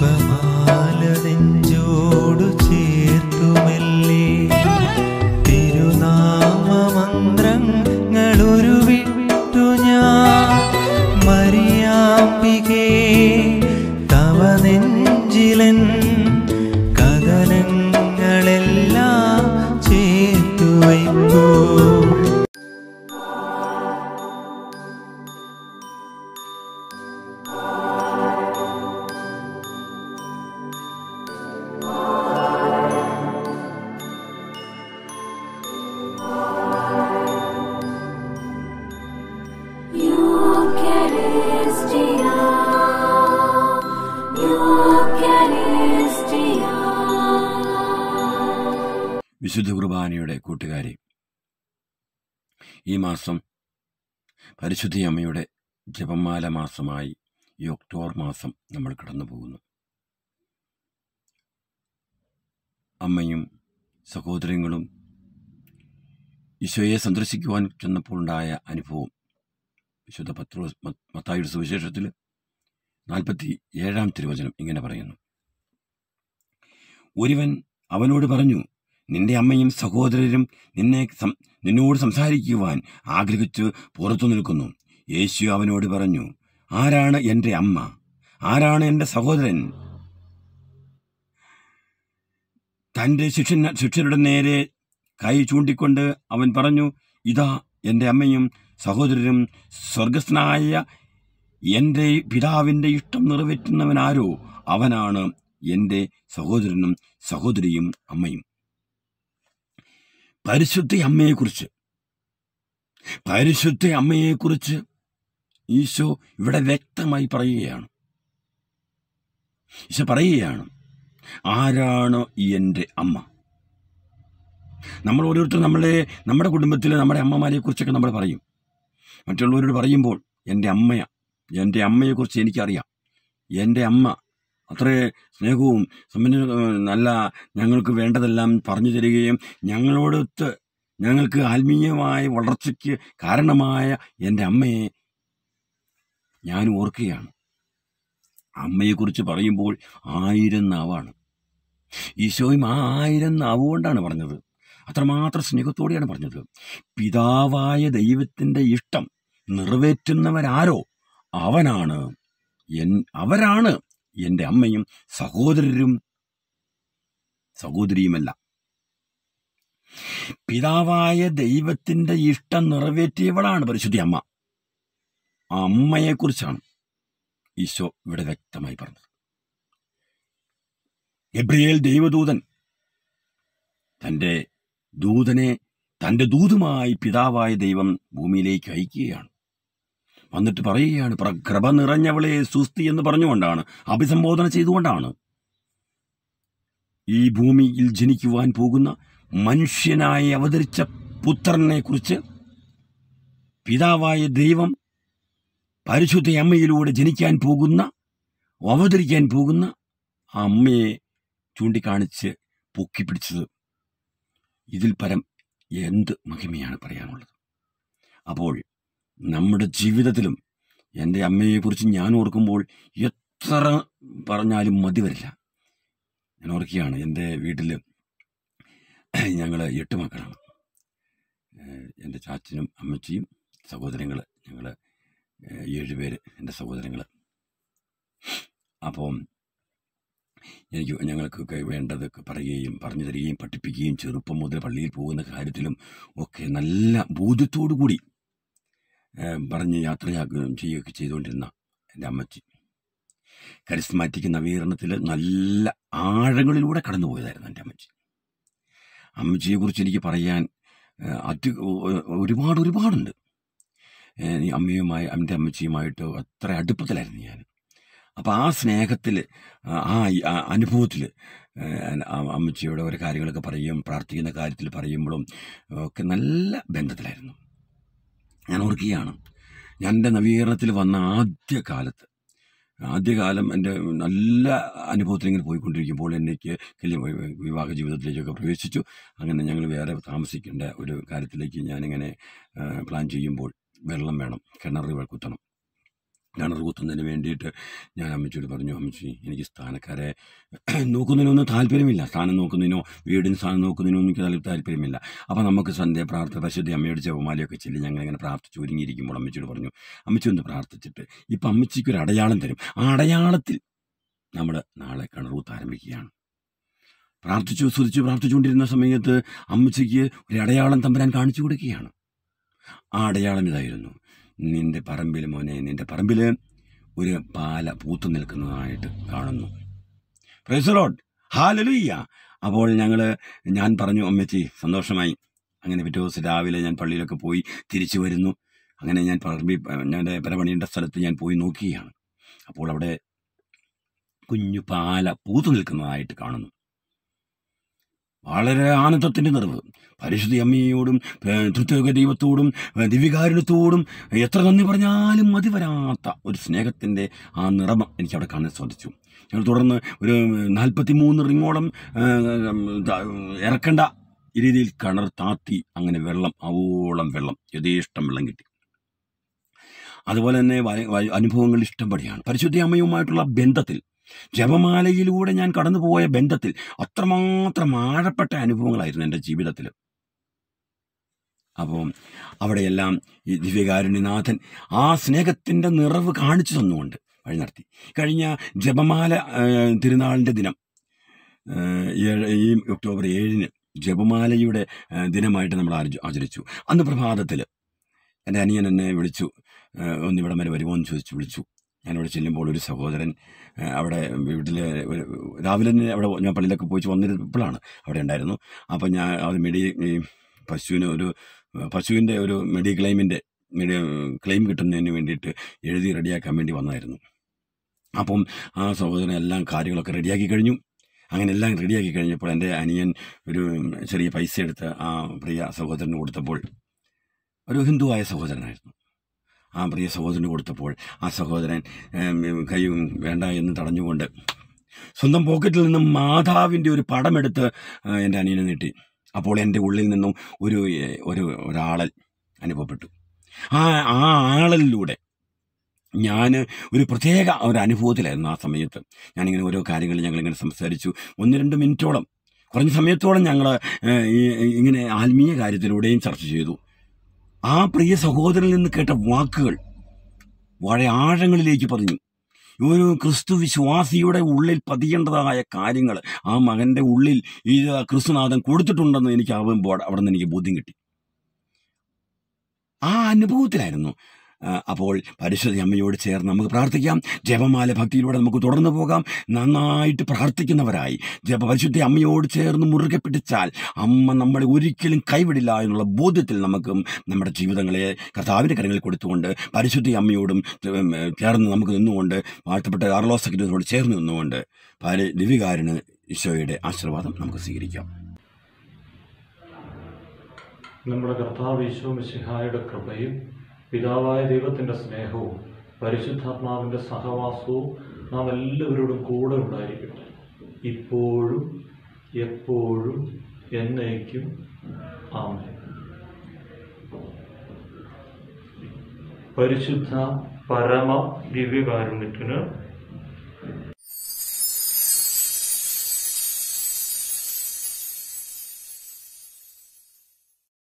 فما لدي വിശുദ്ധ കുർബാനയുടെ കൂട്ടുകാരി ഈ മാസം പരിശുദ്ധി അമ്മയുടെ ജപമാല മാസമായി ഈ ഒക്ടോബർ മാസം നമ്മൾ കടന്നു പോകുന്നു അമ്മയും സഹോദരങ്ങളും ഈശോയെ സന്ദർശിക്കുവാൻ ചെന്നപ്പോൾ ഉണ്ടായ അനുഭവം വിശുദ്ധ പത്ര മത്തായുടെ സുവിശേഷത്തിൽ നാൽപ്പത്തി ഏഴാം തിരുവചനം ഇങ്ങനെ പറയുന്നു ഒരുവൻ അവനോട് പറഞ്ഞു നിന്റെ അമ്മയും സഹോദരരും നിന്നെ നിന്നോട് സംസാരിക്കുവാൻ ആഗ്രഹിച്ചു പുറത്തു നിൽക്കുന്നു യേശു അവനോട് പറഞ്ഞു ആരാണ് എൻ്റെ അമ്മ ആരാണ് എൻ്റെ സഹോദരൻ തൻ്റെ ശിഷ്യ ശിഷ്യരുടെ നേരെ കൈ ചൂണ്ടിക്കൊണ്ട് അവൻ പറഞ്ഞു ഇതാ എൻ്റെ അമ്മയും സഹോദരനും സ്വർഗസ്നായ എൻ്റെ പിതാവിൻ്റെ ഇഷ്ടം നിറവേറ്റുന്നവനാരോ അവനാണ് എൻ്റെ സഹോദരനും സഹോദരിയും അമ്മയും പരിശുദ്ധ അമ്മയെക്കുറിച്ച് പരിശുദ്ധ അമ്മയെക്കുറിച്ച് ഈശോ ഇവിടെ വ്യക്തമായി പറയുകയാണ് ഈശോ പറയുകയാണ് ആരാണ് എൻ്റെ അമ്മ നമ്മൾ ഓരോരുത്തർ നമ്മളെ നമ്മുടെ കുടുംബത്തിൽ നമ്മുടെ അമ്മമാരെക്കുറിച്ചൊക്കെ നമ്മൾ പറയും മറ്റുള്ളവരോട് പറയുമ്പോൾ എൻ്റെ അമ്മയാണ് എൻ്റെ അമ്മയെക്കുറിച്ച് എനിക്കറിയാം എൻ്റെ അമ്മ അത്രേ സ്നേഹവും സമ്പന്ന നല്ല ഞങ്ങൾക്ക് വേണ്ടതെല്ലാം പറഞ്ഞു തരികയും ഞങ്ങളോടൊത്ത് ഞങ്ങൾക്ക് ആത്മീയമായ വളർച്ചയ്ക്ക് കാരണമായ എൻ്റെ അമ്മയെ ഞാൻ ഓർക്കുകയാണ് അമ്മയെക്കുറിച്ച് പറയുമ്പോൾ ആയിരം നാവാണ് ഈശോയും ആ ആയിരം നാവ് കൊണ്ടാണ് പറഞ്ഞത് അത്രമാത്രം സ്നേഹത്തോടെയാണ് പറഞ്ഞത് പിതാവായ ദൈവത്തിൻ്റെ ഇഷ്ടം നിറവേറ്റുന്നവരാരോ അവനാണ് എൻ അവരാണ് എൻ്റെ അമ്മയും സഹോദരരും സഹോദരിയുമല്ല പിതാവായ ദൈവത്തിൻ്റെ ഇഷ്ടം നിറവേറ്റിയവളാണ് പരിശുദ്ധി അമ്മ ആ അമ്മയെക്കുറിച്ചാണ് ഈശോ ഇവിടെ വ്യക്തമായി പറഞ്ഞത് എബ്രിയേൽ ദൈവദൂതൻ തൻ്റെ ദൂതനെ തൻ്റെ ദൂതുമായി പിതാവായ ദൈവം ഭൂമിയിലേക്ക് അയക്കുകയാണ് വന്നിട്ട് പറയുകയാണ് പ്രകൃപ നിറഞ്ഞവളെ സുസ്തി എന്ന് പറഞ്ഞുകൊണ്ടാണ് അഭിസംബോധന ചെയ്തുകൊണ്ടാണ് ഈ ഭൂമിയിൽ ജനിക്കുവാൻ പോകുന്ന മനുഷ്യനായി അവതരിച്ച പുത്രനെ കുറിച്ച് പിതാവായ ദൈവം പരിശുദ്ധ അമ്മയിലൂടെ ജനിക്കാൻ പോകുന്ന അവതരിക്കാൻ പോകുന്ന ആ അമ്മയെ ചൂണ്ടിക്കാണിച്ച് പിടിച്ചത് ഇതിൽ പരം എന്ത് മഹിമയാണ് പറയാനുള്ളത് അപ്പോൾ നമ്മുടെ ജീവിതത്തിലും എൻ്റെ അമ്മയെക്കുറിച്ച് ഞാൻ ഓർക്കുമ്പോൾ എത്ര പറഞ്ഞാലും മതി വരില്ല ഞാൻ ഓർക്കുകയാണ് എൻ്റെ വീട്ടിൽ ഞങ്ങൾ എട്ട് മക്കളാണ് എൻ്റെ ചാച്ചനും അമ്മച്ചിയും സഹോദരങ്ങൾ ഞങ്ങൾ ഏഴുപേര് എൻ്റെ സഹോദരങ്ങൾ അപ്പം എനിക്ക് ഞങ്ങൾക്ക് വേണ്ടതൊക്കെ പറയുകയും പറഞ്ഞു തരികയും പഠിപ്പിക്കുകയും ചെറുപ്പം മുതൽ പള്ളിയിൽ പോകുന്ന കാര്യത്തിലും ഒക്കെ നല്ല ബോധ്യത്തോടു കൂടി പറഞ്ഞ് യാത്രയാക്കുകയും ചെയ്യുകയൊക്കെ ചെയ്തുകൊണ്ടിരുന്ന എൻ്റെ അമ്മച്ചി കരിസ്മാറ്റിക് നവീകരണത്തിൽ നല്ല ആഴങ്ങളിലൂടെ പോയതായിരുന്നു എൻ്റെ അമ്മച്ചി അമ്മച്ചിയെക്കുറിച്ച് എനിക്ക് പറയാൻ അതി ഒരുപാട് ഒരുപാടുണ്ട് അമ്മയുമായി എൻ്റെ അമ്മച്ചിയുമായിട്ട് അത്ര അടുപ്പത്തിലായിരുന്നു ഞാൻ അപ്പോൾ ആ സ്നേഹത്തിൽ ആ അനുഭവത്തിൽ അമ്മച്ചിയുടെ ഓരോ കാര്യങ്ങളൊക്കെ പറയും പ്രാർത്ഥിക്കുന്ന കാര്യത്തിൽ പറയുമ്പോഴും ഒക്കെ നല്ല ബന്ധത്തിലായിരുന്നു ഞാൻ ഓർക്കുകയാണ് ഞാൻ എൻ്റെ നവീകരണത്തിൽ വന്ന ആദ്യ കാലത്ത് ആദ്യകാലം എൻ്റെ നല്ല അനുഭവത്തിൽ ഇങ്ങനെ പോയിക്കൊണ്ടിരിക്കുമ്പോൾ എന്നേക്ക് വലിയ വിവാഹ ജീവിതത്തിലേക്കൊക്കെ പ്രവേശിച്ചു അങ്ങനെ ഞങ്ങൾ വേറെ താമസിക്കേണ്ട ഒരു കാര്യത്തിലേക്ക് ഞാനിങ്ങനെ പ്ലാൻ ചെയ്യുമ്പോൾ വെള്ളം വേണം കിണറുകൾ കുത്തണം കുത്തുന്നതിന് വേണ്ടിയിട്ട് ഞാൻ അമ്മച്ചിയോട് പറഞ്ഞു അമ്മച്ചി എനിക്ക് സ്ഥാനക്കാരെ നോക്കുന്നതിനൊന്നും താല്പര്യമില്ല സ്ഥാനം നോക്കുന്നതിനോ വീടിന് സ്ഥാനം നോക്കുന്നതിനോ എനിക്ക് താല്പര്യമില്ല അപ്പോൾ നമുക്ക് സന്ധ്യ പ്രാർത്ഥന പശുദ്ധി അമ്മയോട് ചെവമാലയൊക്കെ ചെല്ലി ഞങ്ങളിങ്ങനെ പ്രാർത്ഥിച്ച് ഒരുങ്ങിയിരിക്കുമ്പോൾ അമ്മച്ചിയോട് പറഞ്ഞു അമ്മച്ചി ഒന്ന് പ്രാർത്ഥിച്ചിട്ട് ഇപ്പം അമ്മച്ചിക്കൊരു അടയാളം തരും ആ അടയാളത്തിൽ നമ്മൾ നാളെ കിണർകൂത്ത് ആരംഭിക്കുകയാണ് പ്രാർത്ഥിച്ചു സ്തുതിച്ചു പ്രാർത്ഥിച്ചുകൊണ്ടിരുന്ന സമയത്ത് അമ്മച്ചിക്ക് ഒരു അടയാളം തമ്പരാൻ കാണിച്ചു കൊടുക്കുകയാണ് ആ അടയാളം ഇതായിരുന്നു നിന്റെ പറമ്പിൽ മോനെ നിന്റെ പറമ്പിൽ ഒരു പാല പൂത്തു നിൽക്കുന്നതായിട്ട് കാണുന്നു പ്രൈസറോഡ് ഹാലലുയ്യ അപ്പോൾ ഞങ്ങൾ ഞാൻ പറഞ്ഞു അമ്മച്ചി സന്തോഷമായി അങ്ങനെ പിറ്റേ ദിവസം രാവിലെ ഞാൻ പള്ളിയിലൊക്കെ പോയി തിരിച്ചു വരുന്നു അങ്ങനെ ഞാൻ പറമ്പി ഞങ്ങളുടെ പരമണിയുടെ സ്ഥലത്ത് ഞാൻ പോയി നോക്കുകയാണ് അപ്പോൾ അവിടെ കുഞ്ഞു പാല പൂത്തു നിൽക്കുന്നതായിട്ട് കാണുന്നു വളരെ ആനന്ദത്തിൻ്റെ നിറവ് പരിശുദ്ധി അമ്മയോടും തൃത്യോഗ ദൈവത്തോടും ദിവ്യകാരുണ്യത്തോടും എത്ര നന്ദി പറഞ്ഞാലും മതി വരാത്ത ഒരു സ്നേഹത്തിൻ്റെ ആ നിറമ എനിക്ക് അവിടെ കാണാൻ സാധിച്ചു ഞങ്ങൾ തുടർന്ന് ഒരു നാൽപ്പത്തി മൂന്ന് റിങ്ങോളം ഇറക്കേണ്ട രീതിയിൽ കിണർ താത്തി അങ്ങനെ വെള്ളം അവോളം വെള്ളം യഥേഷ്ടം വെള്ളം കിട്ടി അതുപോലെ തന്നെ അനുഭവങ്ങൾ ഇഷ്ടംപടിയാണ് പരിശുദ്ധി അമ്മയുമായിട്ടുള്ള ബന്ധത്തിൽ ജപമാലയിലൂടെ ഞാൻ കടന്നുപോയ ബന്ധത്തിൽ അത്രമാത്രം ആഴപ്പെട്ട അനുഭവങ്ങളായിരുന്നു എൻ്റെ ജീവിതത്തിൽ അപ്പോൾ അവിടെയെല്ലാം ഈ ദിവ്യകാരുണ്യനാഥൻ ആ സ്നേഹത്തിൻ്റെ നിറവ് കാണിച്ചു തന്നുകൊണ്ട് വഴി നടത്തി കഴിഞ്ഞ ജപമാല തിരുനാളിൻ്റെ ദിനം ഈ ഒക്ടോബർ ഏഴിന് ജപമാലയുടെ ദിനമായിട്ട് നമ്മൾ ആചരിച്ചു അന്ന് പ്രഭാതത്തിൽ എൻ്റെ അനിയൻ എന്നെ വിളിച്ചു ഒന്നിവിടം വരെ വരുമോ എന്ന് ചോദിച്ചു വിളിച്ചു ഞാനിവിടെ ചെല്ലുമ്പോൾ ഒരു സഹോദരൻ അവിടെ വീട്ടിൽ രാവിലെ തന്നെ അവിടെ ഞാൻ പള്ളിയിലൊക്കെ പോയി വന്നിരുന്നപ്പോഴാണ് അവിടെ ഉണ്ടായിരുന്നു അപ്പോൾ ഞാൻ അത് മെഡി പശുവിന് ഒരു പശുവിൻ്റെ ഒരു മെഡി ക്ലെയിമിൻ്റെ മെഡി ക്ലെയിം കിട്ടുന്നതിന് വേണ്ടിയിട്ട് എഴുതി റെഡിയാക്കാൻ വേണ്ടി വന്നായിരുന്നു അപ്പം ആ സഹോദരൻ എല്ലാം കാര്യങ്ങളൊക്കെ റെഡിയാക്കി കഴിഞ്ഞു അങ്ങനെ എല്ലാം റെഡിയാക്കി കഴിഞ്ഞപ്പോൾ എൻ്റെ അനിയൻ ഒരു ചെറിയ പൈസ എടുത്ത് ആ പ്രിയ സഹോദരന് കൊടുത്തപ്പോൾ ഒരു ഹിന്ദുവായ സഹോദരനായിരുന്നു ആ പ്രിയ സഹോദരന് കൊടുത്തപ്പോൾ ആ സഹോദരൻ കൈ വേണ്ട എന്ന് തടഞ്ഞുകൊണ്ട് സ്വന്തം പോക്കറ്റിൽ നിന്നും മാതാവിൻ്റെ ഒരു പടമെടുത്ത് എൻ്റെ അനിയനെ നീട്ടി അപ്പോൾ എൻ്റെ ഉള്ളിൽ നിന്നും ഒരു ഒരു ഒരാളൽ അനുഭവപ്പെട്ടു ആ ആ ആളലിലൂടെ ഞാൻ ഒരു പ്രത്യേക ഒരു അനുഭവത്തിലായിരുന്നു ആ സമയത്ത് ഞാനിങ്ങനെ ഓരോ കാര്യങ്ങൾ ഞങ്ങളിങ്ങനെ സംസാരിച്ചു ഒന്ന് രണ്ട് മിനിറ്റോളം കുറഞ്ഞ സമയത്തോളം ഞങ്ങൾ ഇങ്ങനെ ആത്മീയ കാര്യത്തിലൂടെയും ചർച്ച ചെയ്തു ആ പ്രിയ സഹോദരനിൽ നിന്ന് കേട്ട വാക്കുകൾ വളരെ ആഴങ്ങളിലേക്ക് പറഞ്ഞു ഒരു ക്രിസ്തു വിശ്വാസിയുടെ ഉള്ളിൽ പതിയേണ്ടതായ കാര്യങ്ങൾ ആ മകൻ്റെ ഉള്ളിൽ ഈ ക്രിസ്തുനാഥൻ കൊടുത്തിട്ടുണ്ടെന്ന് എനിക്ക് ആവുമ്പോൾ അവിടെ നിന്ന് എനിക്ക് ബോധ്യം കിട്ടി ആ അനുഭവത്തിലായിരുന്നു അപ്പോൾ പരിശുദ്ധ അമ്മയോട് ചേർന്ന് നമുക്ക് പ്രാർത്ഥിക്കാം ജപമാല ഭക്തിയിലൂടെ നമുക്ക് തുടർന്നു പോകാം നന്നായിട്ട് പ്രാർത്ഥിക്കുന്നവരായി ജപ പരിശുദ്ധ അമ്മയോട് ചേർന്ന് മുറുകെ പിടിച്ചാൽ അമ്മ നമ്മളെ ഒരിക്കലും കൈവിടില്ല എന്നുള്ള ബോധ്യത്തിൽ നമുക്കും നമ്മുടെ ജീവിതങ്ങളെ കർത്താവിൻ്റെ കരങ്ങളിൽ കൊടുത്തുകൊണ്ട് പരിശുദ്ധ അമ്മയോടും ചേർന്ന് നമുക്ക് നിന്നുകൊണ്ട് വാഴ്ത്തപ്പെട്ട കാർലോസ് അഗ്നോട് ചേർന്ന് നിന്നുകൊണ്ട് പാല് ദിവികാരന് ഈശോയുടെ ആശീർവാദം നമുക്ക് സ്വീകരിക്കാം നമ്മുടെ കർത്താവ് ഈശോ മിശിഹായുടെ കൃപയും പിതാവായ ദൈവത്തിൻ്റെ സ്നേഹവും പരിശുദ്ധാത്മാവിൻ്റെ സഹവാസവും നാം എല്ലാവരോടും കൂടെ ഉണ്ടായിരിക്കട്ടെ ഇപ്പോഴും എപ്പോഴും എന്നേക്കും ആമേ പരിശുദ്ധ പരമ ദിവ്യകാരുണ്യത്തിന്